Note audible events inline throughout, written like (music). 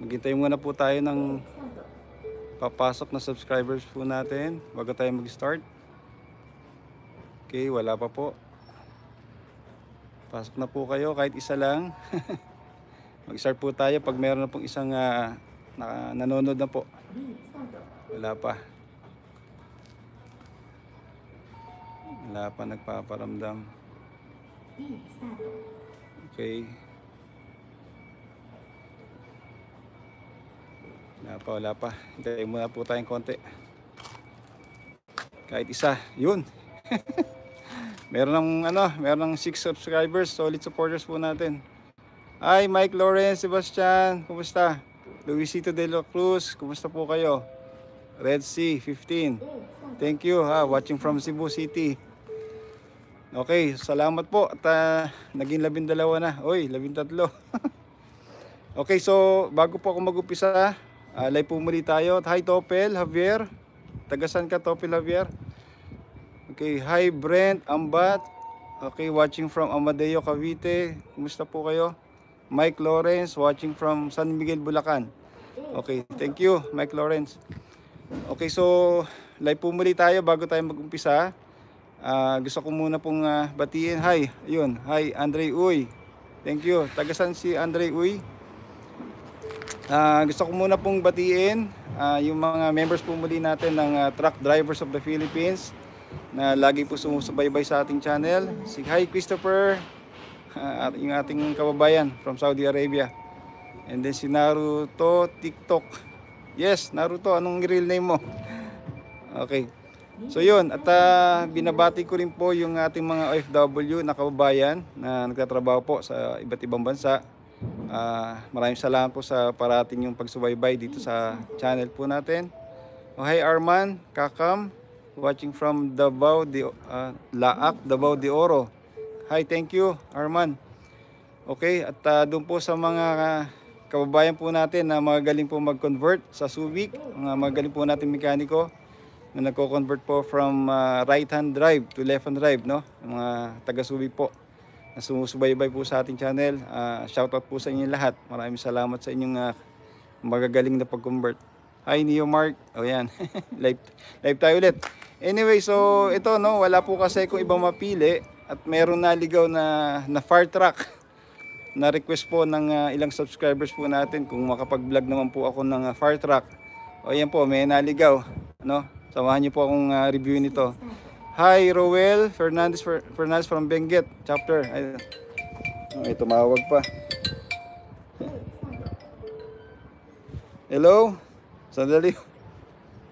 Maghintay muna po tayo ng papasok na subscribers po natin bago tayo mag-start. Okay, wala pa po. Pasok na po kayo kahit isa lang. (laughs) mag-start po tayo pag meron na pong isang uh, na, nanonood na po. Wala pa. Wala pa nagpaparamdam. Okay. Wala pa, wala pa. Hintayin muna po tayong konti. Kahit isa, yun. (laughs) meron ng ano, meron ng 6 subscribers, solid supporters po natin. Hi Mike Lawrence, Sebastian, kumusta? Luisito De La Cruz, kumusta po kayo? Red Sea 15. Thank you ha, watching from Cebu City. Okay, salamat po at uh, naging labindalawa na. Oy, labintatlo. (laughs) okay, so bago po ako mag-upisa, Uh, live po muli tayo. Hi Topel, Javier. Tagasan ka Topel, Javier. Okay, hi Brent, Ambat. Okay, watching from Amadeo, Cavite. Kumusta po kayo? Mike Lawrence, watching from San Miguel, Bulacan. Okay, thank you Mike Lawrence. Okay, so live po muli tayo bago tayo mag-umpisa. Uh, gusto ko muna pong uh, batiin. Hi, yun. Hi, Andre Uy. Thank you. Tagasan si Andre Uy. Uh, gusto ko muna pong batiin uh, yung mga members po muli natin ng uh, Truck Drivers of the Philippines na lagi po sumusubaybay sa ating channel. Si Hi Christopher, uh, yung ating kababayan from Saudi Arabia. And then si Naruto TikTok. Yes, Naruto, anong real name mo? Okay. So yun, at uh, binabati ko rin po yung ating mga OFW na kababayan na nagtatrabaho po sa iba't ibang bansa Uh, maraming salamat po sa parating yung pagsubaybay dito sa channel po natin. Oh, hi Arman, Kakam, watching from Davao, de, uh, Laak, Davao de Oro. Hi, thank you Arman. Okay, at uh, ah, doon po sa mga uh, kababayan po natin na magaling po mag-convert sa Subic, mga magaling po natin mekaniko na nagko-convert po from uh, right-hand drive to left-hand drive, no? Mga taga-Subic po na sumusubaybay po sa ating channel. Uh, ah, shout po sa inyo lahat. Maraming salamat sa inyong uh, magagaling na pag-convert. Hi Neo Mark. oh, yan. (laughs) live, live tayo ulit. Anyway, so ito no, wala po kasi kung ibang mapili at meron naligaw na na far track (laughs) na request po ng uh, ilang subscribers po natin kung makapag-vlog naman po ako ng uh, far track. O yan po, may naligaw, no? Samahan niyo po akong uh, review nito. Hi, Rowell Fernandez, Fernandez from Benguet, chapter. Ay, ay tumawag pa. Hello? Sandali.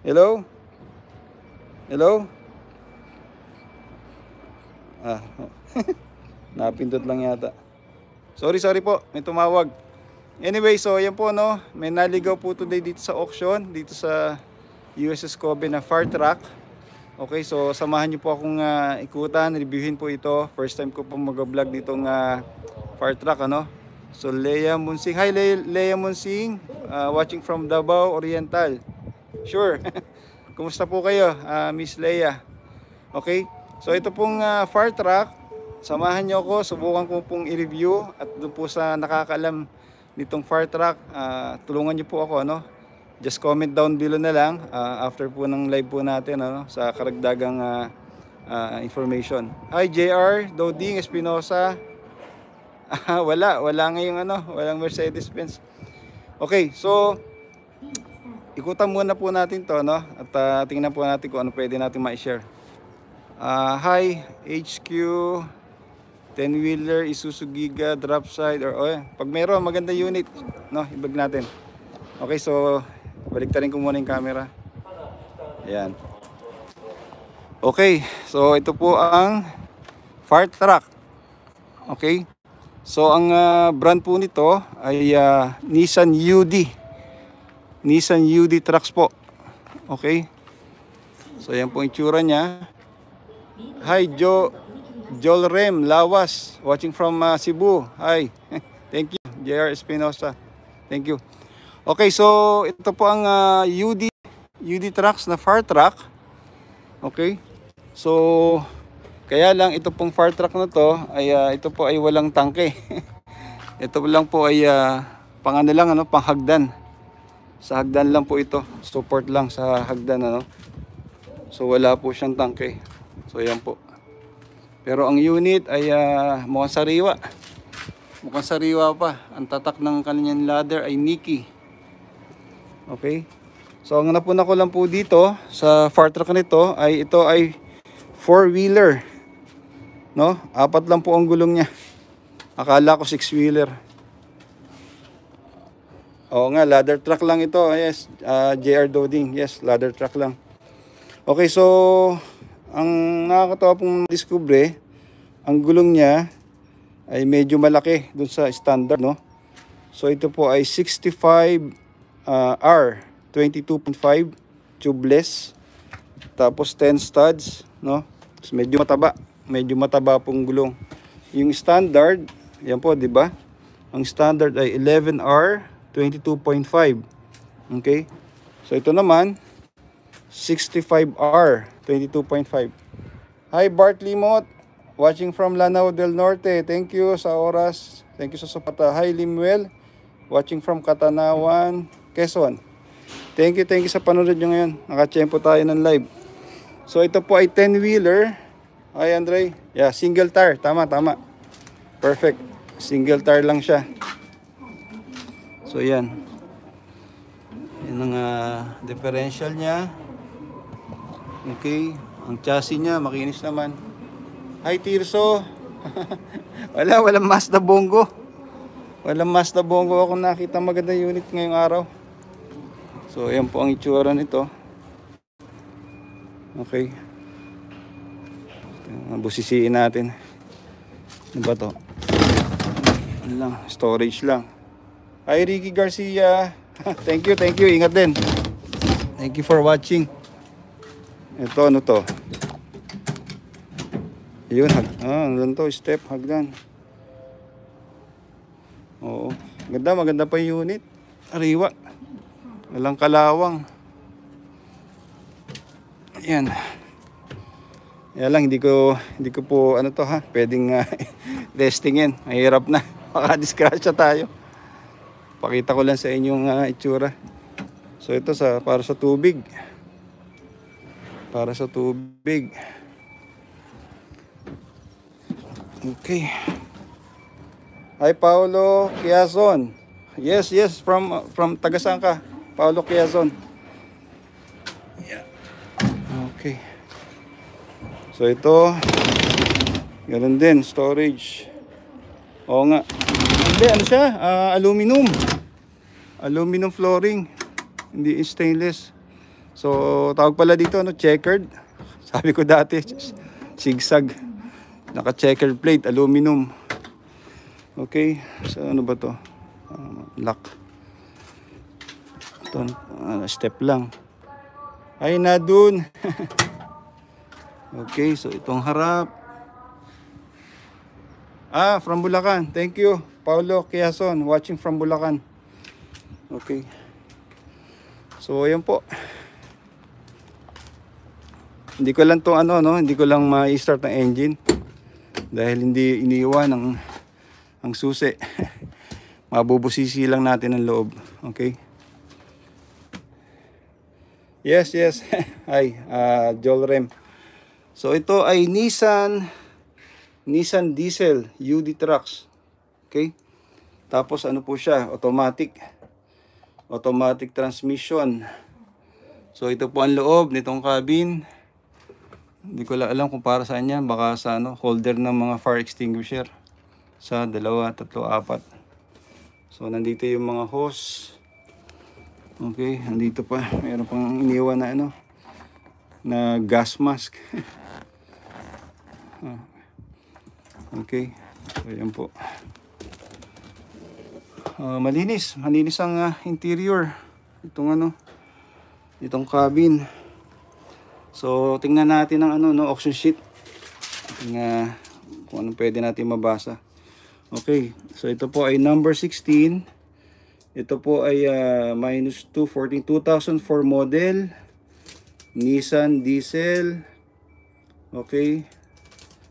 Hello? Hello? Ah, (laughs) napindot lang yata. Sorry, sorry po. May tumawag. Anyway, so yan po no, may naligaw po today dito sa auction, dito sa USS Kobe na far track. Okay, so samahan niyo po akong uh, ikutan, reviewin po ito. First time ko po mag-vlog nitong uh, fire truck, ano? So, Leia Munsing. Hi, Le Leia Munsing. Uh, watching from Davao Oriental. Sure. (laughs) Kumusta po kayo, uh, Miss Leia? Okay, so ito pong uh, fire truck. Samahan niyo ako, subukan ko pong i-review at doon po sa nakakaalam nitong fire truck, uh, tulungan niyo po ako, ano? just comment down below na lang uh, after po ng live po natin ano, sa karagdagang uh, uh, information. Hi JR, Doding, Espinosa. Ah, (laughs) wala, wala ngayong ano, walang Mercedes-Benz. Okay, so ikutan muna po natin to no? at uh, tingnan po natin kung ano pwede natin ma-share. Uh, hi, HQ 10-wheeler, Isuzu Giga, drop side or oh, yeah. pag meron maganda unit, no, ibag natin. Okay, so Baliktarin ko muna yung camera. Ayan. Okay, so ito po ang fire truck. Okay? So ang uh, brand po nito ay uh, Nissan UD. Nissan UD trucks po. Okay? So ayan po itsura niya. Hi Jo Joel Rem Lawas watching from uh, Cebu. Hi. (laughs) Thank you JR Espinosa. Thank you. Okay, so ito po ang uh, ah, UD UD trucks na far truck. Okay? So kaya lang ito pong far truck na to ay uh, ito po ay walang tangke. (laughs) ito lang po ay uh, pang ano lang ano, pang Sa hagdan lang po ito. Support lang sa hagdan ano. So wala po siyang tangke. So ayan po. Pero ang unit ay uh, mukhang sariwa. Mukhang sariwa pa. Ang tatak ng kanyang ladder ay Nikki. Okay? So, ang napuna ko lang po dito sa far truck nito ay ito ay four-wheeler. No? Apat lang po ang gulong niya. Akala ko six-wheeler. Oo nga, ladder truck lang ito. Ah, yes, uh, ah, JR Doding. Yes, ladder truck lang. Okay, so ang nakakatawa pong diskubre, ang gulong niya ay medyo malaki dun sa standard, no? So ito po ay 65 uh, R 22.5 tubeless tapos 10 studs no so, medyo mataba medyo mataba pong gulong yung standard yan po di ba ang standard ay 11R 22.5 okay so ito naman 65R 22.5 Hi Bart Limot watching from Lanao del Norte thank you sa oras thank you sa suporta Hi Limuel watching from Katanawan Quezon. Thank you, thank you sa panonood nyo ngayon. Nakachempo tayo ng live. So ito po ay 10-wheeler. Ay Andre, yeah, single tire. Tama, tama. Perfect. Single tire lang siya. So yan. Yan ang uh, differential niya. Okay. Ang chassis niya, makinis naman. Hi Tirso. (laughs) Wala, walang Mazda Bongo. Walang Mazda Bongo ako nakita maganda unit ngayong araw. So ayan po ang itsura nito. Okay. Busisiin natin. Ano ba to? Ano lang, storage lang. Hi Ricky Garcia. (laughs) thank you, thank you. Ingat din. Thank you for watching. Ito ano to? Yun, ah, ano to? Step hagdan. Oo. Ganda, maganda pa yung unit. Ariwa walang kalawang yan yan lang hindi ko hindi ko po ano to ha pwedeng uh, (laughs) testingin mahirap na (laughs) baka diskrasya tayo pakita ko lang sa inyong uh, itsura so ito sa para sa tubig para sa tubig okay Hi Paolo Kiason yes yes from from taga saan ka Paolo Quezon. Yeah. Okay. So ito, ganun din, storage. Oo nga. Hindi, ano siya? Uh, aluminum. Aluminum flooring. Hindi stainless. So, tawag pala dito, ano, checkered. (laughs) Sabi ko dati, sigsag. Naka-checkered plate, aluminum. Okay, so ano ba to? Um, lock. Ton, uh, ah, step lang. Ay na dun. (laughs) okay, so itong harap. Ah, from Bulacan. Thank you, Paulo Quiason, watching from Bulacan. Okay. So, ayan po. Hindi ko lang tong ano, no? Hindi ko lang ma-start ng engine. Dahil hindi iniiwan ang, ang susi. (laughs) Mabubusisi lang natin ang loob. Okay. Yes, yes. Hi, (laughs) uh, ah, Joel Rem. So ito ay Nissan Nissan diesel UD trucks. Okay? Tapos ano po siya? Automatic. Automatic transmission. So ito po ang loob nitong cabin. Hindi ko alam kung para saan yan. Baka sa ano, holder ng mga fire extinguisher. Sa dalawa, tatlo, apat. So nandito yung mga hose. Okay, andito pa. Meron pang iniwan na ano na gas mask. (laughs) Ah. okay. So, po. Uh, malinis. Malinis ang uh, interior. Itong ano. Itong cabin. So, tingnan natin ang ano, no, auction sheet. Ating, uh, kung anong pwede natin mabasa. Okay. So, ito po ay number 16. Ito po ay uh, minus 214, 2004 model. Nissan diesel. Okay.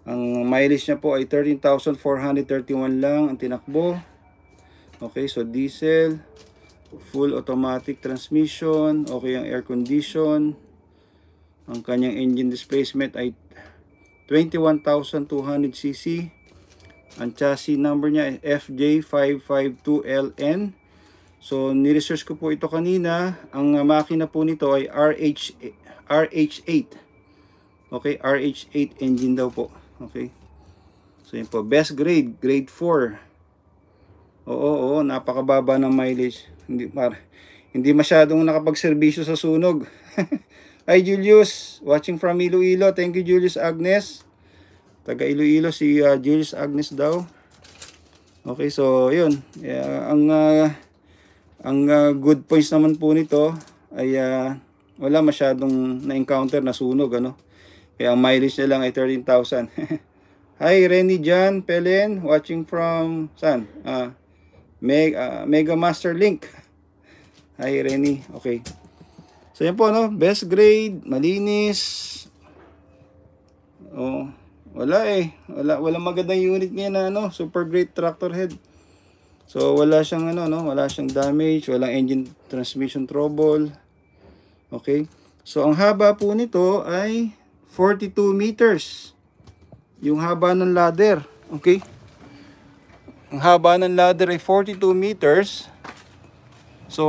Ang mileage niya po ay 13,431 lang ang tinakbo. Okay, so diesel. Full automatic transmission. Okay ang air condition. Ang kanyang engine displacement ay 21,200cc. Ang chassis number niya ay FJ552LN. So, niresearch ko po ito kanina. Ang ah, makina po nito ay RH, RH8. Okay, RH8 engine daw po. Okay. So, yun po. Best grade, grade 4. Oo, oo, napakababa ng mileage. Hindi, par, hindi masyadong nakapagserbisyo sa sunog. (laughs) Hi, Julius, watching from Iloilo. Thank you, Julius Agnes. Taga Iloilo, si uh, Julius Agnes daw. Okay, so, yun. Yeah, ang... Uh, ang uh, good points naman po nito ay uh, wala masyadong na-encounter na sunog ano. Kaya ang mileage niya lang ay 13,000. (laughs) Hi Renny Jan Pelen watching from saan? Ah, uh, Meg uh, Mega Master Link. (laughs) Hi Renny. Okay. So yan po no, best grade, malinis. Oh, wala eh. Wala wala magandang unit niya na ano, super great tractor head. So wala siyang ano no, wala siyang damage, walang engine transmission trouble. Okay? So ang haba po nito ay 42 meters. Yung haba ng ladder, okay? Ang haba ng ladder ay 42 meters. So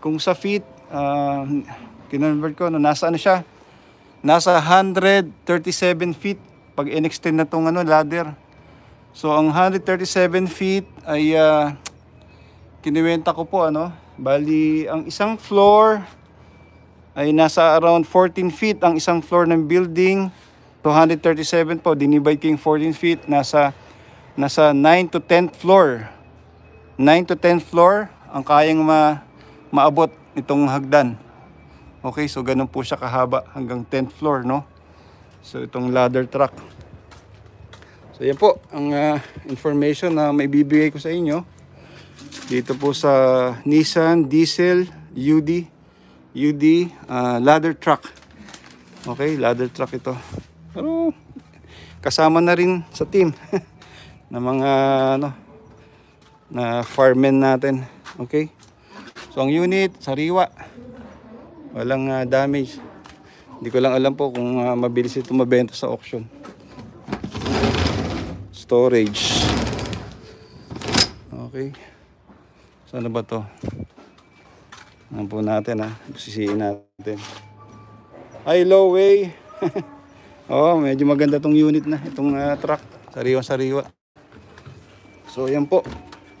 kung sa feet, uh, kinonvert ko, no, nasa ano siya? Nasa 137 feet pag in-extend na tong ano, ladder. So ang 137 feet ay uh, ah, kinuwenta ko po ano. Bali ang isang floor ay nasa around 14 feet ang isang floor ng building. 237 po, dinivide ko yung 14 feet, nasa, nasa 9 to 10th floor. 9 to 10th floor ang kayang ma, maabot itong hagdan. Okay, so ganun po siya kahaba hanggang 10th floor, no? So itong ladder truck. So yan po ang uh, information na may bibigay ko sa inyo. Dito po sa Nissan Diesel UD UD uh, ah, ladder truck. Okay, ladder truck ito. Pero kasama na rin sa team (laughs) ng mga ano na farmen natin. Okay? So ang unit sariwa. Walang uh, damage. Hindi ko lang alam po kung uh, mabilis ito mabenta sa auction storage okay saan ba to ano po natin ah sisiin natin high low way (laughs) oh medyo maganda tong unit na itong uh, truck sariwa sariwa so yan po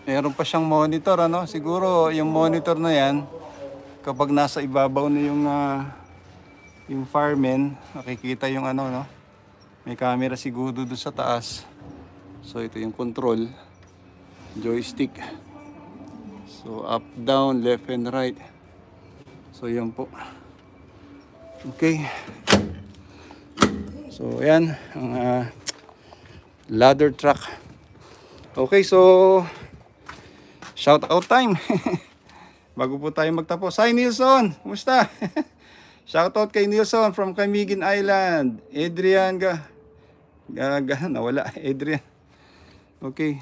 meron pa siyang monitor ano siguro yung monitor na yan kapag nasa ibabaw na yung uh, yung fireman makikita yung ano no may camera siguro doon sa taas So ito yung control, joystick. So up, down, left and right. So yan po. Okay. So yan ang uh, ladder truck. Okay, so shout out time. (laughs) Bago po tayo magtapos. Hi Nilson, kumusta? (laughs) shout out kay Nilson from Camigin Island. Adrian, ga, ga, ga (laughs) nawala. Adrian. Okay.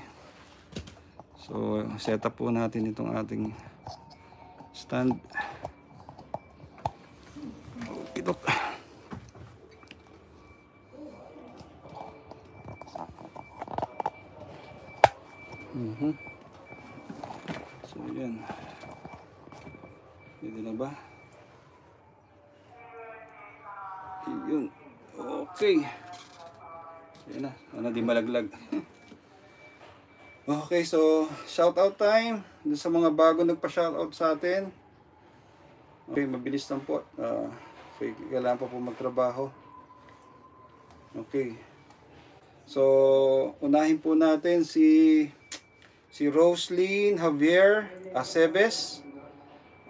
So, set up po natin itong ating stand. Okay, dok. Mm So, yan. Pwede na ba? Yun. Okay. Yan na. Ano, di malaglag. (laughs) Okay, so shoutout time dun sa mga bago nagpa-shoutout sa atin. Okay, mabilis lang po. Uh, okay, kailangan pa po magtrabaho. Okay. So, unahin po natin si si Roslyn Javier Aceves.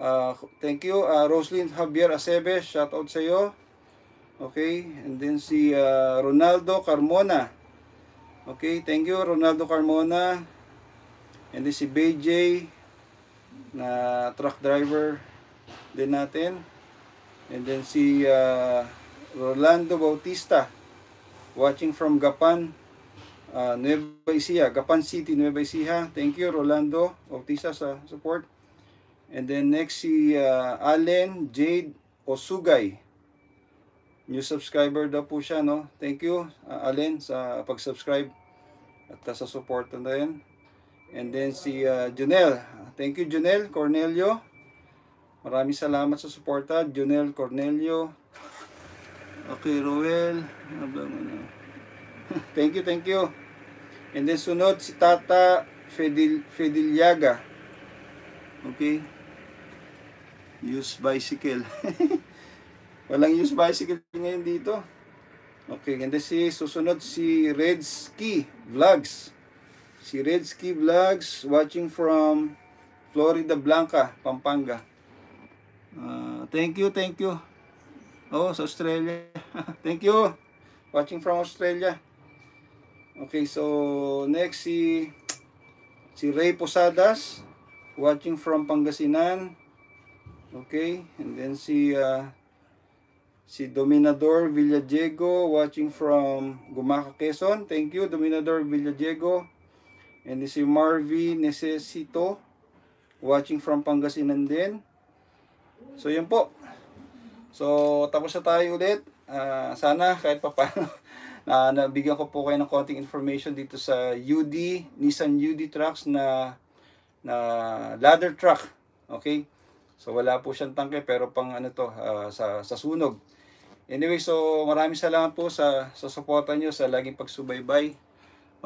Uh, thank you, uh, Roslyn Javier Aceves. Shoutout sa iyo. Okay, and then si uh, Ronaldo Carmona. Okay, thank you Ronaldo Carmona. And this si BJ na truck driver din natin. And then si uh, Rolando Bautista watching from Gapan, uh, Nueva Ecija, Gapan City, Nueva Ecija. Thank you Rolando Bautista sa support. And then next si uh, Allen Jade Osugay. New subscriber daw po siya, no? Thank you, uh, Alin, sa pag-subscribe at sa support na rin. And then si uh, Junel. Thank you, Junel Cornelio. Maraming salamat sa suporta, Junel Cornelio. Okay, Roel. Ano (laughs) thank you, thank you. And then sunod si Tata Fedil Fediliaga. Okay. Use bicycle. (laughs) Walang use bicycle ngayon dito. Okay, and ganda si susunod si Redski Vlogs. Si Redski Vlogs watching from Florida Blanca, Pampanga. Uh, thank you, thank you. Oh, sa Australia. (laughs) thank you. Watching from Australia. Okay, so next si si Ray Posadas watching from Pangasinan. Okay, and then si uh, Si Dominador Villadiego watching from Gumaca, Quezon. Thank you, Dominador Villadiego. And si Marvy Necesito watching from Pangasinan din. So, yun po. So, tapos na tayo ulit. Uh, sana kahit pa paano (laughs) na nabigyan ko po kayo ng konting information dito sa UD, Nissan UD trucks na na ladder truck. Okay? So wala po siyang tangke pero pang ano to uh, sa sa sunog. Anyway, so maraming salamat po sa, sa suporta niyo sa laging pagsubaybay.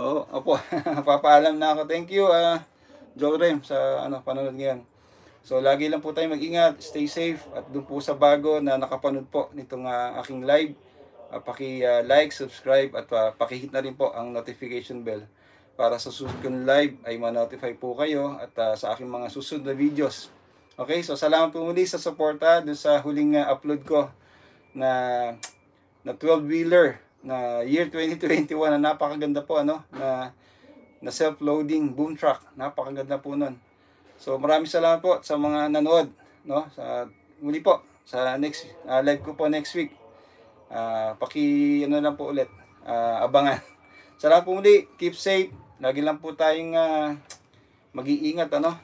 Oo, opo, (laughs) papaalam na ako. Thank you, ah uh, Jorem, sa ano, panonood ngayon. So, lagi lang po tayong mag-ingat, stay safe, at doon po sa bago na nakapanood po nitong uh, aking live, uh, paki-like, uh, subscribe, at uh, paki-hit na rin po ang notification bell para sa susunod kong live ay ma-notify po kayo at uh, sa aking mga susunod na videos. Okay, so salamat po muli sa suporta dun sa huling uh, upload ko na na 12-wheeler na year 2021 na napakaganda po ano na na self-loading boom truck. Napakaganda po noon So maraming salamat po sa mga nanood no sa muli po sa next uh, live ko po next week. Uh, paki ano lang po ulit uh, abangan. Salamat po muli. Keep safe. Lagi lang po tayong uh, mag-iingat ano.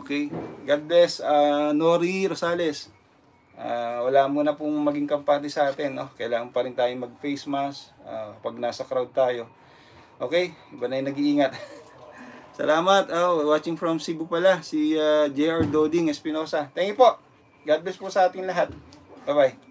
Okay. God bless uh, Nori Rosales. Uh, wala muna pong maging kampante sa atin. No? Kailangan pa rin tayong mag-face mask uh, pag nasa crowd tayo. Okay, iba na yung nag-iingat. (laughs) Salamat. Oh, watching from Cebu pala, si uh, ah, JR Doding Espinosa. Thank you po. God bless po sa ating lahat. Bye-bye.